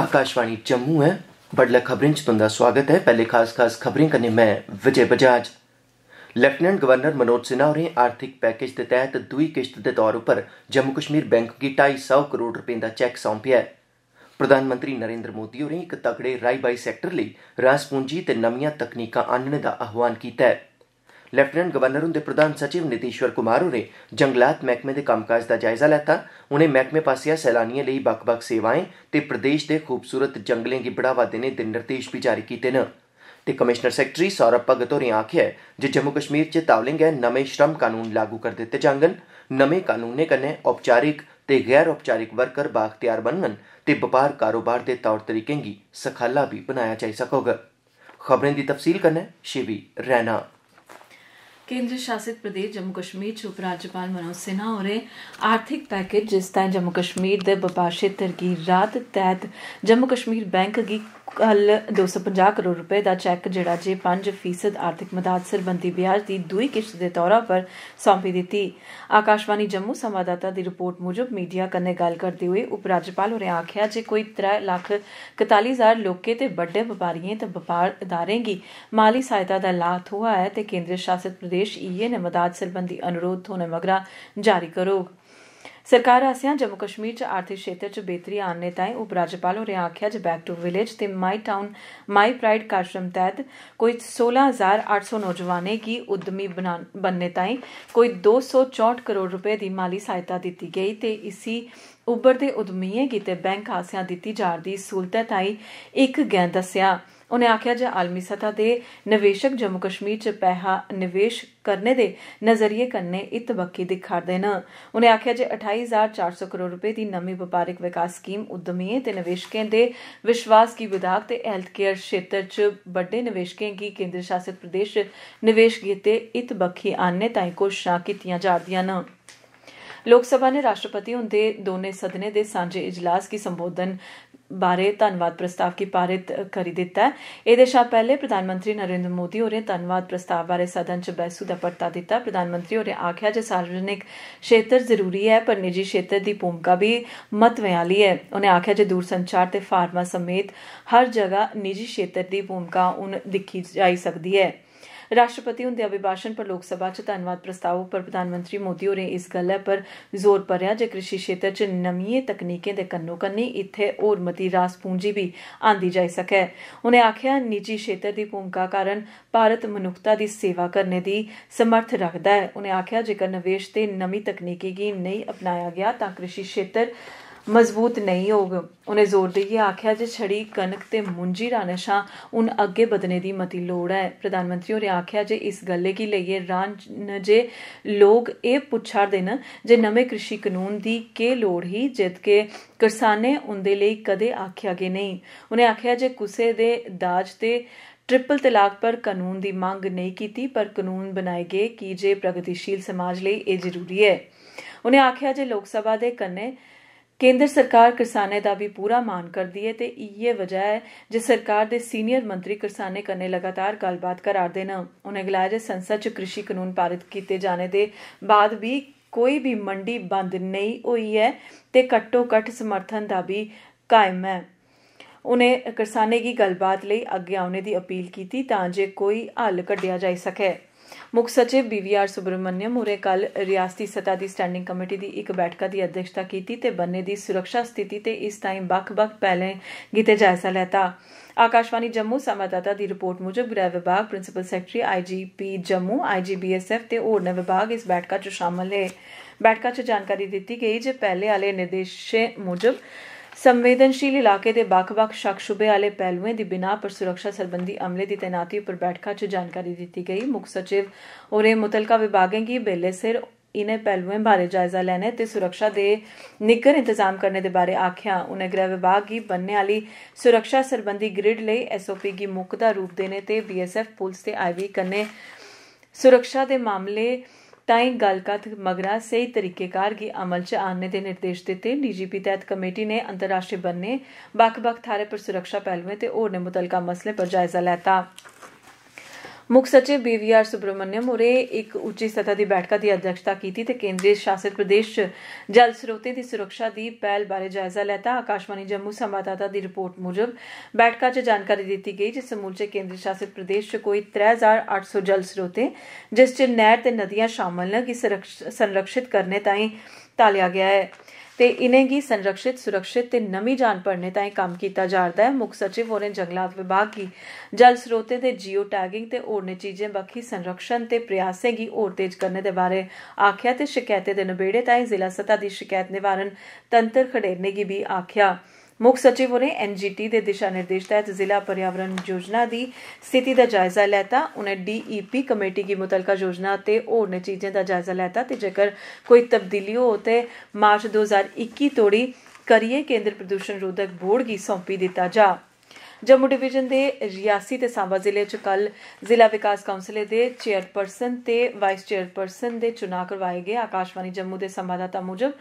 आकाशवाणी जम्मू है बडला खबरें च तुंदा सोआगत ऐ पैहले खास खास खबरें कन्नै मैं विजय बजाज लेफ्टिनेंट गवर्नर मनोज सिन्हा होरें आर्थिक पैकेज दे तहत दुई किश्त दे तौर उप्पर जम्मू कश्मीर बैंक की ढाई करोड़ रुपए दा चेक सौंपया है प्रधानमंत्री नरेंद्र मोदी होरें एक तगड़े राई बाई सैक्टर लेई रास पूंजी ते नमियां तकनीकां आनने दा आह्वान कीता है ਲੈਫਟੀਨੈਂਟ गवर्नर हुंदे प्रधान सचिव नितीश्वर कुमार होरें जंगलात मैह्कमे दे कम्मकाज दा जायजा लैता उनें मैह्कमे पास्सेआ सैलानिएं लेई बक्ख बक्ख सेवाएं ते प्रदेश दे खूबसूरत जंगलें गी बढ़ावा देने दे निर्देश भी जारी कीते न ते कमिशनर सैक्रेटरी सौरभ भगत होरें आखेआ ऐ जे जम्मू कश्मीर च तौले गै नमें श्रम कानून लागू करी दित्ते जाङन नमें कानूनें कन्नै औपचारिक ते गैर औपचारिक वर्कर बाअख्तियार बनगन ते बपार कारोबार दे तौर तरीकें गी सखाला भी बनाया जाई सकोग खबरें दी तफसील कन्नै शिवी रैना केंद्र शासित प्रदेश जम्मू कश्मीर च उपराज्यपाल मनोज सिन्हा होरें आर्थिक पैकेज जिस ताईं जम्मू कश्मीर दे बपाशे तरकीरात तैह्त जम्मू कश्मीर बैंक गी ਕੱਲ 250 ਕਰੋੜ ਰੁਪਏ ਦਾ ਚੈੱਕ ਜਿਹੜਾ ਜੇ 5% ਆਰਥਿਕ ਮਦਦ ਸਰਬੰਧੀ ਵਿਆਜ ਦੀ ਦੂਈ ਕਿਸ਼ਤ ਦੇ ਤੌਰ ਪਰ ਸੌਂਪੀ ਦਿੱਤੀ ਆਕਾਸ਼ਵਾਣੀ ਜੰਮੂ ਸੰਵਾਦਦਾਤਾ ਦੀ ਰਿਪੋਰਟ ਮੁਜਬ ਮੀਡੀਆ ਕੰਨੇ ਗੱਲ ਕਰਦੇ ਹੋਏ ਉਪ ਰਾਜਪਾਲ ਹੋਰੇ ਆਖਿਆ ਜੇ ਕੋਈ 3 ਲੱਖ 41000 ਲੋਕੇ ਤੇ ਵੱਡੇ ਵਪਾਰੀਆਂ ਤੇ ਵਪਾਰ ادارੇ ਗੀ ਮਾਲੀ ਸਹਾਇਤਾ ਦਾ ਲਾਭ ਹੋਇਆ ਹੈ ਤੇ ਕੇਂਦਰ ਸ਼ਾਸਿਤ ਪ੍ਰਦੇਸ਼ ਈਏ ਨੇ ਮਦਦ ਸਰਬੰਧੀ ਅਨੁਰੋਧ ਹੋਣੇ ਮਗਰਾ ਜਾਰੀ ਕਰੋ ਸਰਕਾਰ ਆਸਿਆਂ ਜੰਮੂ ਕਸ਼ਮੀਰ ਚ ਆਰਥਿਕ ਖੇਤਰ ਚ ਬਿਹਤਰੀ ਆਣਨੇ ਤਾਂ ਉਪ ਰਾਜਪਾਲ ਹੋ ਰਿਹਾ ਆਖਿਆ ਜ ਬੈਕ ਟੂ ਵਿਲੇਜ ਤੇ ਮਾਈ ਟਾਊਨ ਮਾਈ ਪ੍ਰਾਈਡ ਕਾਰਜਕ੍ਰਮ ਤਹਿਤ ਕੋਈ 16800 ਨੌਜਵਾਨੇ ਕੀ ਉਦਮੀ ਬਣਨੇ ਤਾਂ ਕੋਈ 264 ਕਰੋੜ ਰੁਪਏ ਦੀ ਮਾਲੀ ਸਹਾਇਤਾ ਦਿੱਤੀ ਗਈ ਤੇ ਇਸੀ ਦੇ ਉਦਮੀਏ ਕੀਤੇ ਬੈਂਕ ਆਸਿਆਂ ਦਿੱਤੀ ਜਾਣ ਦੀ ਸਹੂਲਤ ਤਾਂ ਇੱਕ ਗੈਂ ਦੱਸਿਆ ਉਨੇ ਆਖਿਆ ਜੇ ਆਲਮੀ ਸਤਾ ਦੇ ਨਿਵੇਸ਼ਕ ਜੰਮੂ ਕਸ਼ਮੀਰ 'ਚ ਪੈਸਾ ਨਿਵੇਸ਼ ਕਰਨੇ ਦੇ ਨਜ਼ਰੀਏ ਕੰਨੇ ਇਤਬਕੀ ਦਿਖਾਦੇ ਨਾ ਉਹਨੇ ਆਖਿਆ ਜੇ 28400 ਕਰੋੜ ਰੁਪਏ ਦੀ ਨਵੀਂ ਵਪਾਰਿਕ ਵਿਕਾਸ ਸਕੀਮ ਉਦਮੀਆਂ ਤੇ ਨਿਵੇਸ਼ਕਾਂ ਦੇ ਵਿਸ਼ਵਾਸ ਕੀ ਵਿਦਾਕ ਤੇ ਹੈਲਥ ਕੇਅਰ ਖੇਤਰ 'ਚ ਵੱਡੇ ਨਿਵੇਸ਼ਕਾਂ ਕੀ ਕੇਂਦਰ ਸ਼ਾਸਿਤ ਪ੍ਰਦੇਸ਼ ਨਿਵੇਸ਼ ਕੀਤੇ ਇਤਬਕੀ ਆਨੇ ਤਾਈ ਕੋਸ਼ਿਸ਼ਾਂ ਕੀਤੀਆਂ ਜਾਂਦੀਆਂ ਨਾ ਲੋਕ ਸਭਾ ਨੇ ਰਾਸ਼ਟਰਪਤੀ ਹੁੰਦੇ ਦੋਨੇ ਸਦਨੇ ਦੇ ਸਾਂਝੇ ਇਜਲਾਸ ਕੀ ਸੰਬੋਧਨ ਬਾਰੇ ਧੰਨਵਾਦ ਪ੍ਰਸਤਾਵ ਕੀ ਪਾਰਿਤ ਕਰੀ ਦਿੱਤਾ ਹੈ ਇਹਦੇ ਸ਼ਾ ਪਹਿਲੇ ਪ੍ਰਧਾਨ ਮੰਤਰੀ ਨਰਿੰਦਰ ਮੋਦੀ ਹੋਰੇ ਧੰਨਵਾਦ ਪ੍ਰਸਤਾਵ ਬਾਰੇ ਸਦਨ ਚ ਬੈਸੂ ਦਾ ਪਰਤਾ ਦਿੱਤਾ ਪ੍ਰਧਾਨ ਮੰਤਰੀ ਹੋਰੇ ਆਖਿਆ ਜੇ ਸਾਰਵਜਨਿਕ ਖੇਤਰ ਜ਼ਰੂਰੀ ਹੈ ਪਰ ਨਿੱਜੀ ਖੇਤਰ ਦੀ ਭੂਮਿਕਾ ਵੀ ਮਤਵਿਆਲੀ ਹੈ ਉਹਨੇ ਆਖਿਆ ਜੇ ਦੂਰ ਸੰਚਾਰ ਤੇ ਫਾਰਮਾ ਸਮੇਤ ਹਰ ਜਗ੍ਹਾ ਨਿੱਜੀ ਖੇਤਰ ਦੀ ਭੂਮਿਕਾ ਉਨ ਦਿਖੀ ਜਾਈ ਸਕਦੀ ਹੈ ਰਾਸ਼ਟਰਪਤੀ ਹੁੰਦੇ ਅਭਿਭਾਸ਼ਣ ਪਰ ਲੋਕ ਸਭਾ 'ਚ ਧੰਨਵਾਦ ਪ੍ਰਸਤਾਵ ਉੱਪਰ ਪ੍ਰਧਾਨ ਮੰਤਰੀ ਮੋਦੀ ਹੋਰੇ ਇਸ ਗੱਲ ਪਰ ਜ਼ੋਰ ਪਰਿਆ ਜੇ ਕ੍ਰਿਸ਼ੀ ਖੇਤਰ 'ਚ ਨਵੀਆਂ ਤਕਨੀਕਾਂ ਦੇ ਕੰਨੋ ਕੰਨੀ ਇੱਥੇ ਹੋਰ ਮਤੀ ਰਾਸ ਪੂੰਜੀ ਵੀ ਆਂਦੀ ਜਾ ਸਕੇ ਉਹਨੇ ਆਖਿਆ ਨਿੱਜੀ ਖੇਤਰ ਦੀ ਭੂਮਿਕਾ ਕਾਰਨ ਭਾਰਤ ਮਨੁੱਖਤਾ ਦੀ ਸੇਵਾ ਕਰਨ ਦੀ ਸਮਰਥ ਰੱਖਦਾ ਹੈ ਉਹਨੇ ਆਖਿਆ ਜੇਕਰ ਨਿਵੇਸ਼ ਤੇ ਨਵੀਂ ਤਕਨੀਕੀ ਨਹੀਂ ਅਪਣਾਇਆ ਗਿਆ ਤਾਂ ਕ੍ਰਿਸ਼ੀ ਖੇਤਰ ਮਜ਼ਬੂਤ ਨਹੀਂ ਹੋਗ ਉਹਨੇ ਜ਼ੋਰ ਦੇ ਕੇ ਆਖਿਆ ਜੇ ਛੜੀ ਕਣਕ ਤੇ ਮੁੰਜੀ ਦਾ ਨਸ਼ਾ ਉਹਨ ਅੱਗੇ ਬਦਨੇ ਦੀ ਮਤੀ ਲੋੜ ਹੈ ਪ੍ਰਧਾਨ ਮੰਤਰੀ ਹੋਰੇ ਆਖਿਆ ਜੇ ਇਸ ਗੱਲੇ ਕੀ ਲਈਏ ਰਾਂ ਜੇ ਲੋਕ ਇਹ ਪੁੱਛਾ ਦੇਣ ਜੇ ਨਵੇਂ ਕ੍ਰਿਸ਼ੀ ਕਾਨੂੰਨ ਦੀ ਕੀ ਲੋੜ ਹੀ ਜਿੱਤ ਕੇ ਕਿਸਾਨੇ ਉਹਦੇ ਲਈ ਕਦੇ ਆਖਿਆ ਗਏ ਨਹੀਂ ਉਹਨੇ ਆਖਿਆ ਜੇ ਕੁਸੇ ਦੇ ਦਾਜ ਤੇ ਟ੍ਰਿਪਲ ਤਲਾਕ ਪਰ ਕਾਨੂੰਨ ਦੀ ਮੰਗ ਨਹੀਂ ਕੀਤੀ ਪਰ ਕਾਨੂੰਨ ਬਣਾਏ ਗਏ ਕਿ ਜੇ ਪ੍ਰਗਤੀਸ਼ੀਲ ਸਮਾਜ ਲਈ ਇਹ ਜ਼ਰੂਰੀ ਹੈ ਉਹਨੇ ਆਖਿਆ ਜੇ ਲੋਕ ਸਭਾ ਦੇ ਕੰਨੇ ਕੇਂਦਰ ਸਰਕਾਰ ਕਿਸਾਨੇ ਦਾ ਵੀ ਪੂਰਾ ਮਾਨ ਕਰਦੀ ਹੈ ਤੇ ਇਹ ਵਜ੍ਹਾ ਹੈ ਜੇ ਸਰਕਾਰ ਦੇ ਸੀਨੀਅਰ ਮੰਤਰੀ ਕਿਸਾਨੇ ਕਰਨੇ ਲਗਾਤਾਰ ਗੱਲਬਾਤ ਕਰਾਰ ਦੇਣਾ ਉਹਨੇ ਗਲਾਇਆ ਜੇ ਸੰਸਦ ਚ ਕ੍ਰਿਸ਼ੀ ਕਾਨੂੰਨ ਪਾਰਿਤ ਕੀਤੇ ਜਾਣੇ ਦੇ ਬਾਅਦ ਵੀ ਕੋਈ ਵੀ ਮੰਡੀ ਬੰਦ ਨਹੀਂ ਹੋਈ ਹੈ ਤੇ ਘੱਟੋ ਘੱਟ ਸਮਰਥਨ ਦਾ ਵੀ ਕਾਇਮ ਹੈ ਉਹਨੇ ਕਿਸਾਨੇ ਦੀ ਗੱਲਬਾਤ ਲਈ ਅੱਗੇ ਆਉਣੇ ਦੀ ਅਪੀਲ ਕੀਤੀ ਤਾਂ ਜੇ ਕੋਈ ਹੱਲ ਕੱਢਿਆ ਜਾ ਸਕੇ ਮੁੱਖ ਸਚਿਵ ਬੀਵੀਆਰ ਸੁਬਰਮਨਿਅਮ ਹੋਰੇ ਕੱਲ ਰਿਆਸਤੀ ਸਤਾ ਦੀ ਸਟੈਂਡਿੰਗ ਕਮੇਟੀ ਦੀ ਇੱਕ ਬੈਠਕ ਦੀ ਅਧਿਕਸ਼ਤਾ ਕੀਤੀ ਤੇ ਬੰਨੇ ਦੀ ਸੁਰੱਖਿਆ ਸਥਿਤੀ ਤੇ ਇਸ ਟਾਈਮ ਬਖ-ਬਖ ਪਹਿਲੇ ਗੀਤੇ ਜਾਇਜ਼ਾ ਲੈਤਾ ਆਕਾਸ਼ਵਾਨੀ ਜੰਮੂ ਸੰਵਾਦਦਾਤਾ ਦੀ ਰਿਪੋਰਟ ਮੁਜਬ ਗ੍ਰਹਿ ਵਿਭਾਗ principal secretary IGP Jammu IG BSF ਤੇ ਹੋਰਨਾਂ ਵਿਭਾਗ ਇਸ ਬੈਠਕਾ 'ਚ ਸ਼ਾਮਲ ਹੈ ਬੈਠਕਾ 'ਚ ਜਾਣਕਾਰੀ ਦਿੱਤੀ ਗਈ ਜੇ ਪਹਿਲੇ ਵਾਲੇ ਨਿਰਦੇਸ਼ ਮੁਜਬ ਸੰਵੇਦਨਸ਼ੀਲ ਇਲਾਕੇ ਦੇ ਬਖ-ਬਖ ਸ਼ੱਕ ਸ਼ੁਬੇ ਵਾਲੇ ਪਹਿਲੂਆਂ ਦੀ ਬਿਨਾ ਪਰ ਸੁਰੱਖਿਆ ਸਰਬੰਧੀ ਅਮਲੇ ਦੀ ਤਾਇਨਾਤੀ ਉੱਪਰ ਬੈਠਕਾ 'ਚ ਜਾਣਕਾਰੀ ਦਿੱਤੀ ਗਈ ਮੁੱਖ ਸਚਿਵ ਔਰੇ ਮੁਤਲਕਾ ਵਿਭਾਗਾਂ ਕੀ ਬੇਲੇ ਸਿਰ ਇਨੇ ਪਹਿਲੂਆਂ ਬਾਰੇ ਜਾਇਜ਼ਾ ਲੈਣੇ ਤੇ ਸੁਰੱਖਿਆ ਦੇ ਨਿਕਰ ਇੰਤਜ਼ਾਮ ਕਰਨੇ ਦੇ ਬਾਰੇ ਆਖਿਆ ਉਹਨੇ ਗ੍ਰਹਿ ਵਿਭਾਗ ਕੀ ਬੰਨੇ ਵਾਲੀ ਸੁਰੱਖਿਆ ਸੰਬੰਧੀ ਗ੍ਰਿਡ ਲਈ ਐਸਓਪੀ ਮੁੱਖ ਦਾ ਰੂਪ ਦੇਣੇ ਤੇ ਬੀਐਸਐਫ ਪੁਲਿਸ ਤੇ ਆਈਵੀ ਕਰਨੇ ਸੁਰੱਖਿਆ ਦੇ ਮਾਮਲੇ ताई गल कथ मगरा सही तरीकेकार गी अमल च आने दे निर्देश दिते डीजीपी तहत कमेटी ने अंतरराष्ट्रीय बन्ने बख बक्ख थारे पर सुरक्षा पहलुएं ते होरनें मुतलका मसले पर जायजा लैता ਮੁੱਖ ਸਚਿਵ ਬੀਵੀਆਰ ਸੁਬਰਮਨਿਅਮ ਹੋਰੇ ਇੱਕ ਉੱਚੀ ਸਤਹ ਦੀ ਬੈਠਕ ਦੀ ਅਧਿਕਸ਼ਤਾ ਕੀਤੀ ਤੇ ਕੇਂਦਰੀ ਸ਼ਾਸਿਤ ਪ੍ਰਦੇਸ਼ ਜਲ ਸਰੋਤੇ ਦੀ ਸੁਰੱਖਿਆ ਦੀ ਪਹਿਲ ਬਾਰੇ ਜਾਇਜ਼ਾ ਲੈਤਾ ਆਕਾਸ਼ਵਾਣੀ ਜੰਮੂ ਸੰਵਾਦਦਾਤਾ ਦੀ ਰਿਪੋਰਟ ਮੁਜਬ ਬੈਠਕ 'ਚ ਜਾਣਕਾਰੀ ਦਿੱਤੀ ਗਈ ਜਿਸ ਸਮੂਲਚੇ ਕੇਂਦਰੀ ਸ਼ਾਸਿਤ ਪ੍ਰਦੇਸ਼ 'ਚ ਕੋਈ 3800 ਜਲ ਸਰੋਤੇ ਜਿਸ 'ਚ ਨਹਿਰ ਤੇ ਨਦੀਆਂ ਸ਼ਾਮਲ ਨੇ ਕਿ ਸੰਰਕਸ਼ਿਤ ਕਰਨੇ ਤਾਈਂ ਤਾਲਿਆ ਗਿਆ ਹੈ ਤੇ ਕੀ ਸੰਰਖਿਤ ਸੁਰੱਖਿਅਤ ਤੇ ਨਮੀ ਜਾਨ ਪੜਨੇ ਤਾਂ ਇਹ ਕੰਮ ਕੀਤਾ ਜਾਂਦਾ ਹੈ ਮੁੱਖ ਸਚਿਵ ਹੋਰੇ ਜੰਗਲਾਤ ਵਿਭਾਗ ਕੀ ਜਲ ਸਰੋਤੇ ਦੇ ਜੀਓ ਟੈਗਿੰਗ ਤੇ ਹੋਰਨੇ ਚੀਜ਼ੇ ਬਖੀ ਸੰਰਖਣ ਤੇ ਪ੍ਰਯਾਸਾਂ ਕੀ ਹੋਰ ਤੇਜ ਕਰਨੇ ਦੇ ਬਾਰੇ ਆਖਿਆ ਤੇ ਸ਼ਿਕਾਇਤੇ ਦੇ ਨਿਬੇੜੇ ਤਾਂ ਜ਼ਿਲ੍ਹਾ ਸਤਾ ਦੀ ਸ਼ਿਕਾਇਤ ਨਿਵਾਰਨ ਤੰਤਰ ਖੜੇਰਨੇ ਕੀ ਵੀ ਆਖਿਆ ਮੁੱਖ ਸਚਿਵ ਨੇ ਐਨਜੀਟੀ ਦੇ ਦਿਸ਼ਾ ਨਿਰਦੇਸ਼ ਤਹਿਤ ਜ਼ਿਲ੍ਹਾ ਪਰਿਆਵਰਣ ਯੋਜਨਾ ਦੀ ਸਥਿਤੀ ਦਾ ਜਾਇਜ਼ਾ ਲੈਤਾ ਉਹਨੇ ਡੀਈਪੀ ਕਮੇਟੀ ਦੀ ਮੁਤਲਕਾ ਯੋਜਨਾ ਤੇ ਹੋਰ ਚੀਜ਼ਾਂ ਦਾ ਜਾਇਜ਼ਾ ਲੈਤਾ ਤੇ ਜੇਕਰ ਕੋਈ ਤਬਦੀਲੀ ਹੋ ਤੇ ਮਾਰਚ 2021 ਤੋੜੀ ਕਰੀਏ ਕੇਂਦਰ ਪ੍ਰਦੂਸ਼ਣ ਰੋਧਕ ਬੋਰਡ ਕੀ ਸੌਂਪੀ ਦਿੱਤਾ ਜਾ ਜੰਮੂ ਡਿਵੀਜ਼ਨ ਦੇ ਰਿਆਸੀ ਤੇ ਸਾਂਬਾ ਜ਼ਿਲ੍ਹੇ 'ਚ ਕੱਲ ਜ਼ਿਲ੍ਹਾ ਵਿਕਾਸ ਕੌਂਸਲ ਦੇ ਚੇਅਰਪਰਸਨ ਤੇ ਵਾਈਸ ਚੇਅਰਪਰਸਨ ਦੇ ਚੋਣਾਂ ਕਰਵਾਏ ਗਏ ਆਕਾਸ਼ਵਾਣੀ ਜੰਮੂ ਦੇ ਸੰਵਾਦਦਾਤਾ ਮੁਜਬ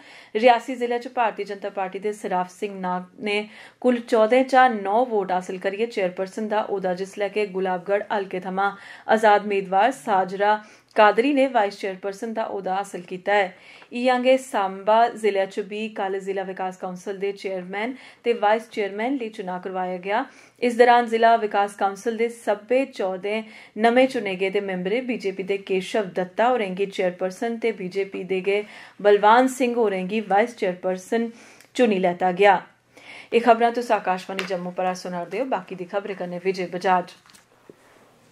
ਰਿਆਸੀ ਜ਼ਿਲ੍ਹੇ 'ਚ ਭਾਰਤੀ ਜਨਤਾ ਪਾਰਟੀ ਦੇ ਸਰਾਫ ਸਿੰਘ ਨਾਗ ਨੇ ਕੁੱਲ 14 ਚਾ 9 ਵੋਟ ਹਾਸਲ ਕਰੀਏ ਚੇਅਰਪਰਸਨ ਦਾ ਉਹਦਾ ਜਿਸ ਲੈ ਕੇ ਗੁਲਾਬਗੜ ਹਲਕੇ ਥਮਾ ਆਜ਼ਾਦ ਉਮੀਦਵਾਰ ਸਾਜਰਾ ਕਾਦਰੀ ਨੇ ਵਾਈਸ ਚੇਅਰਪਰਸਨ ਦਾ ਅਹੁਦਾ ਹਾਸਲ ਕੀਤਾ ਹੈ ਇਹਾਂਗੇ ਸਾਂਬਾ ਜ਼ਿਲ੍ਹੇ ਚ ਵੀ ਕੱਲ ਜ਼ਿਲ੍ਹਾ ਵਿਕਾਸ ਕਾਉਂਸਲ ਦੇ ਚੇਅਰਮੈਨ ਤੇ ਵਾਈਸ ਚੇਅਰਮੈਨ ਲਈ ਚੁਣਾਅ ਕਰਵਾਇਆ ਗਿਆ ਇਸ ਦੌਰਾਨ ਜ਼ਿਲ੍ਹਾ ਵਿਕਾਸ ਕਾਉਂਸਲ ਦੇ ਸੱਬੇ 14 ਨਵੇਂ ਚੁਣੇ ਗਏ ਦੇ ਮੈਂਬਰ ਬੀਜੇਪੀ ਦੇ ਕੇਸ਼ਵ ਦੱਤਾ ਹੋਰੇਂਗੀ ਚੇਅਰਪਰਸਨ ਤੇ ਬੀਜੇਪੀ ਦੇ ਗਏ ਬਲਵਾਨ ਸਿੰਘ ਹੋਰੇਂਗੀ ਵਾਈਸ ਚੇਅਰਪਰਸਨ ਚੁਣੀ ਲੈਤਾ ਗਿਆ ਇਹ ਖਬਰਾਂ ਤੁਸੀਂ ਆਕਾਸ਼ਵਾਣੀ ਜੰਮੂ ਪਰਾ ਸੁਣਾਉਂਦੇ ਹੋ ਬਾਕੀ ਦੀ ਖਬਰੇ ਕਰਨੇ ਵਿਜੇ ਬਜਾਜ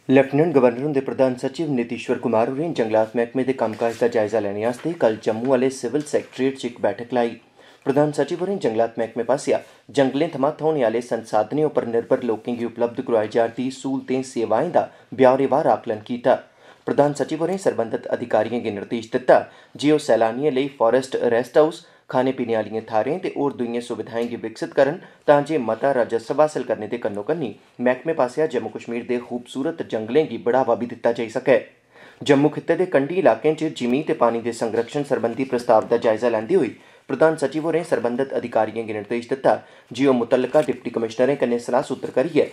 लेफ्टिनेंट गवर्नर हुंदे प्रधान सचिव नितीश्वर कुमार होरें जंगलात मैह्कमे दे कम्मकाज दा जायजा लैने आस्तै कल जम्मू आह्ले सिविल सैक्रेटेरिएट च इक बैठक लाई प्रधान सचिव होरें जंगलात मैह्कमे पासेआ जंगलें थमां थ्होने आह्ले संसाधनें उप्पर निर्भर लोकें गी उपलब्ध करोआई जा'रदी स्हूलतें सेवाएं दा ब्यौरेवार आकलन कीता प्रधान सचिव होरें सरबंधत अधिकारिएं गी निर्देश दित्ता जे ओह् सैलानिएं लेई फारेस्ट रैस्ट हाउस खाने पीने वाली थारे ते और दुइएं सुविधाएं गी विकसित करन तां मता राजस्व हासिल करने दे कन्नो कन्नी मैह्कमे पासेआ जम्मू कश्मीर दे खूबसूरत जंगलें गी बढ़ावा बी दित्ता जाई सके जम्मू खित्ते दे कंडी इलाके च जिमीं ते पानी दे संरक्षण सरबंधी प्रस्ताव दा जायजा लंदी हुई प्रधान सचिव होरें सरबंधत अधिकारिएं गी निर्देश दित्ता जिओ मुतलका डिप्टी कमिश्नर कन्नै सलाह सूत्र करियै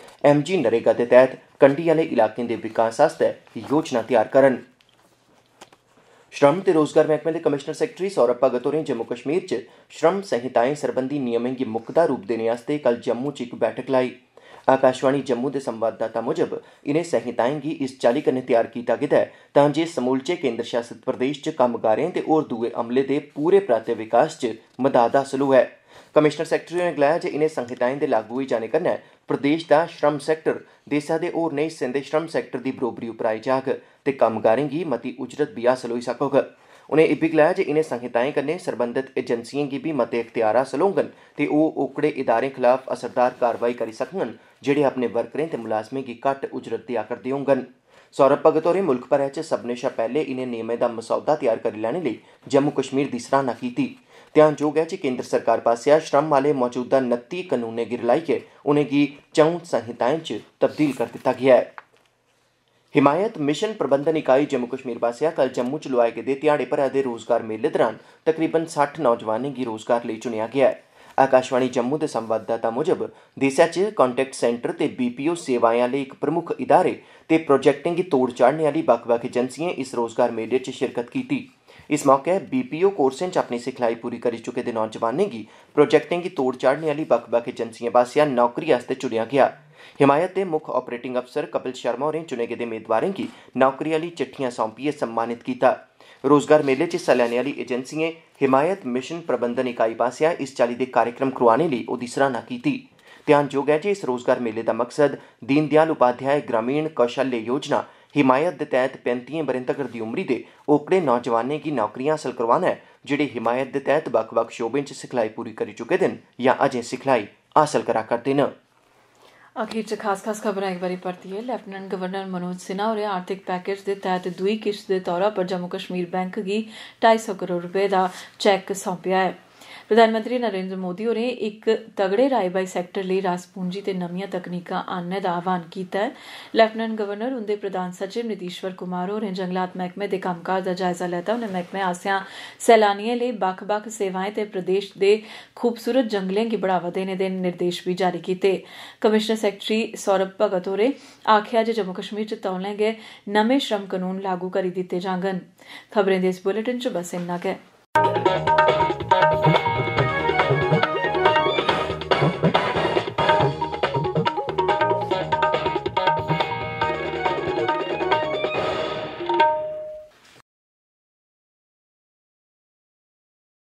जी नरेगा दे तहत कंडी वाले इलाकें दे विकास आस्तै योजना तैयार करन श्रम ते रोजगार मैह्कमे दे कमिशनर सैक्रेटरी सौरभ भगत होरें जम्मू कश्मीर च श्रम संहिताएं सरबंधी नियमें गी मुकदा रूप देने आस्तै कल जम्मू च इक बैठक लाई आकाशवाणी जम्मू दे संवाददाता मुजब इनें संहिताएं गी इस चाल्ली कन्नै तैयार कीता गेदा ऐ तां जे समूलचे केन्द्र शासित प्रदेश च कम्मगारें ते होर दुए अमले दे पूरे पराते विकास च मदाद हासल होऐ कमिशनर सैक्रेटरी होरें गलाया जे इनें संहिताएं दे लागू होई जाने कन्नै ਪ੍ਰਦੇਸ਼ ਦਾ ਸ਼੍ਰਮ ਸੈਕਟਰ ਦੇਸ਼ਾ ਦੇ ਹੋਰ ਨਹੀਂ ਸਿੰਦੇ ਸ਼੍ਰਮ ਸੈਕਟਰ ਦੀ ਬਰੋਬਰੀ ਉਪਰ ਉਪਰਾਈ ਜਾਗ ਤੇ ਕਾਮਗਾਰਾਂ ਦੀ ਮਤੀ ਉਜਰਤ ਵੀ ਹਾਸਲ ਹੋਈ ਸਕੋਗ ਉਨੇ ਇਹ ਵੀ ਗਲਾਇਆ ਜੇ ਇਹਨੇ ਸੰਹਿਤਾਏ ਕਰਨੇ ਸਰਬੰਧਿਤ ਏਜੰਸੀਆਂ ਦੀ ਵੀ ਮਤੇ ਇਖਤਿਆਰਾ ਸਲੋਂਗਨ ਤੇ ਉਹ ਓਕੜੇ ਇਦਾਰੇ ਖਿਲਾਫ ਅਸਰਦਾਰ ਕਾਰਵਾਈ ਕਰੀ ਸਕਣ ਜਿਹੜੇ ਆਪਣੇ ਵਰਕਰਾਂ ਤੇ ਮੁਲਾਜ਼ਮਾਂ ਦੀ ਘੱਟ ਉਜਰਤ ਦਿਆ ਕਰਦੇ ਹੋਣਗਨ ਸੌਰਭ ਭਗਤੋਰੇ ਮੁਲਕ ਪਰ ਐਚ ਸਭਨੇ ਪਹਿਲੇ ਇਹਨੇ ਨਿਯਮੇ ਦਾ ਮਸੌਦਾ ਤਿਆਰ ਕਰ ਲੈਣੇ ਲਈ ਜੰਮੂ ਕਸ਼ਮੀਰ ਦੀ ਸਰਾਹਨਾ ਕੀਤੀ ਧਿਆਨਯੋਗ ਹੈ ਕਿ ਕੇਂਦਰ ਸਰਕਾਰ ਪਾਸਿਆ ਸ਼ਰਮ ਵਾਲੇ ਮੌਜੂਦਾ 29 ਕਾਨੂੰਨੇ ਗਿਰ ਗਿਰਲਾਈ ਕੇ ਉਹਨੇ ਕੀ ਚੌਂ ਸੰਹਿਤਾਂ ਚ ਤਬਦੀਲ ਕਰ ਦਿੱਤਾ ਗਿਆ ਹੈ ਹਿਮਾਇਤ ਮਿਸ਼ਨ ਪ੍ਰਬੰਧਨ ਇਕਾਈ ਜੰਮੂ ਕਸ਼ਮੀਰ ਪਾਸਿਆ ਕੱਲ ਜੰਮੂ ਚ ਲੁਆਏ ਦੇ ਤਿਆੜੇ ਪਰ ਅਦੇ ਰੋਜ਼ਗਾਰ ਮੇਲੇ ਦਰਾਂ ਤਕਰੀਬਨ 60 ਨੌਜਵਾਨਾਂ ਨੇ ਕੀ ਰੋਜ਼ਗਾਰ ਲਈ ਚੁਣਿਆ ਗਿਆ ਹੈ ਆਕਾਸ਼ਵਾਣੀ ਜੰਮੂ ਦੇ ਸੰਵਾਦਦਾਤਾ ਮੁਜਬ ਦੇਸਾ ਚ ਕੰਟੈਕਟ ਸੈਂਟਰ ਤੇ ਬੀਪੀਓ ਸੇਵਾਵਾਂ ਲਈ ਇੱਕ ਪ੍ਰਮੁੱਖ ادارے ਤੇ ਪ੍ਰੋਜੈਕਟਿੰਗ ਦੀ ਤੋੜ ਚਾੜਨੇ ਵਾਲੀ ਬਕਵਾਕ ਏਜੰਸੀਆਂ ਇਸ ਰੋਜ਼ਗਾਰ ਮੇਲੇ ਚ ਸ਼ਿਰਕਤ ਕੀਤੀ इस मौके बीपीओ कोर्सें च अपनी सिखलाई पूरी करी चुके दे नौजवानों की प्रोजेक्टें की तोड़ चाढ़ने वाली बक्ख बक्ख एजेंसिएं पास्सेआ नौकरी आस्तै चुनेआ गया हिमायत दे मुख्य ऑपरेटिंग अफसर कपिल शर्मा होरें चुने गेदे उम्मीदवारों की नौकरी वाली चिट्ठियां सौंपियै सम्मानित कीता रोजगार मेले च हिस्सा लैने आह्ली एजेंसिएं हिमायत मिशन प्रबंधन इकाई पास्सेआ इस चाली दे कार्यक्रम करवाने लेई ओह्दी सराह्ना कीती ध्यानजोग है जे इस रोजगार मेले का मकसद दीनदयाल उपाध्याय ग्रामीण कौशल्य योजना ਹਿਮਾਇਤ ਦੇ ਤਹਿਤ 35 ਬਰੇ ਤੱਕ ਦੀ ਉਮਰੀ ਦੇ ਓਕੜੇ ਨੌਜਵਾਨੇ ਦੀ ਨੌਕਰੀਆਂ ਹਾਸਲ ਕਰਵਾਣਾ ਹੈ ਜਿਹੜੇ ਹਿਮਾਇਤ ਦੇ ਤਹਿਤ ਵੱਖ-ਵੱਖ ਸ਼ੋਬਿਆਂ 'ਚ ਸਿਖਲਾਈ ਪੂਰੀ ਕਰ ਚੁੱਕੇ ਦਿਨ ਜਾਂ ਅਜੇ ਸਿਖਲਾਈ ਹਾਸਲ ਕਰਾ ਕਰ ਨੇ ਅਖੀਰ 'ਚ ਖਾਸ-ਖਾਸ ਖਬਰਾਂ ਇੱਕ ਵਾਰੀ ਪੜਤੀ ਹੈ ਲੈਫਟਨੈਂਟ ਗਵਰਨਰ ਮਨੋਜ ਸਿਨਹਾ ਹੋਰੇ ਆਰਥਿਕ ਪੈਕੇਜ ਦੇ ਤਹਿਤ ਦੂਈ ਕਿਸ਼ਤ ਦੇ ਤੌਰ ਪਰ ਜੰਮੂ ਕਸ਼ਮੀਰ ਬੈਂਕ ਦੀ 250 ਕਰੋੜ ਰੁਪਏ ਦਾ ਚੈੱਕ ਸੌਂਪਿਆ ਹੈ ਪ੍ਰਧਾਨ ਮੰਤਰੀ ਨਰਿੰਦਰ ਮੋਦੀ ਹੋਰੇ ਇੱਕ ਤਗੜੇ ਰਾਈਬਾਈ ਸੈਕਟਰ ਲਈ ਰਾਸ ਪੂੰਜੀ ਤੇ ਨਵੀਆਂ ਤਕਨੀਕਾਂ ਆਣਨ ਦਾ ਆਹਵਾਨ ਕੀਤਾ ਹੈ ਗਵਰਨਰ ਉਹਦੇ ਪ੍ਰਧਾਨ ਸਚਿਵ ਨਿਤੀਸ਼ਵਰ ਕੁਮਾਰ ਹੋਰੇ ਜੰਗਲਾਤ ਮਹਿਕਮੇ ਦੇ ਕੰਮਕਾਰ ਦਾ ਜਾਇਜ਼ਾ ਲੈਤਾ ਉਹਨੇ ਮਹਿਕਮੇ ਆਸਿਆ ਸੈਲਾਨੀਆਂ ਲਈ ਬਖ-ਬਖ ਸੇਵਾਵਾਂ ਤੇ ਪ੍ਰਦੇਸ਼ ਦੇ ਖੂਬਸੂਰਤ ਜੰਗਲਾਂ ਦੀ ਬੜਾਵਾ ਦੇਣ ਦੇ ਨਿਰਦੇਸ਼ ਵੀ ਜਾਰੀ ਕੀਤੇ ਕਮਿਸ਼ਨਰ ਸੈਕਟਰੀ ਸੌਰਭ ਭਗਤ ਹੋਰੇ ਆਖਿਆ ਜੇ ਜੰਮੂ ਕਸ਼ਮੀਰ ਚ ਤੌਣ ਲੈਗੇ ਨਵੇਂ ਸ਼ਰਮ ਕਾਨੂੰਨ ਲਾਗੂ ਕਰੀ ਦਿੱਤੇ ਜਾਣਗੇ ਖਬਰਾਂ ਦੇ ਇਸ ਬੁਲੇਟਿਨ ਚ ਬਸ ਇੰਨਾ you.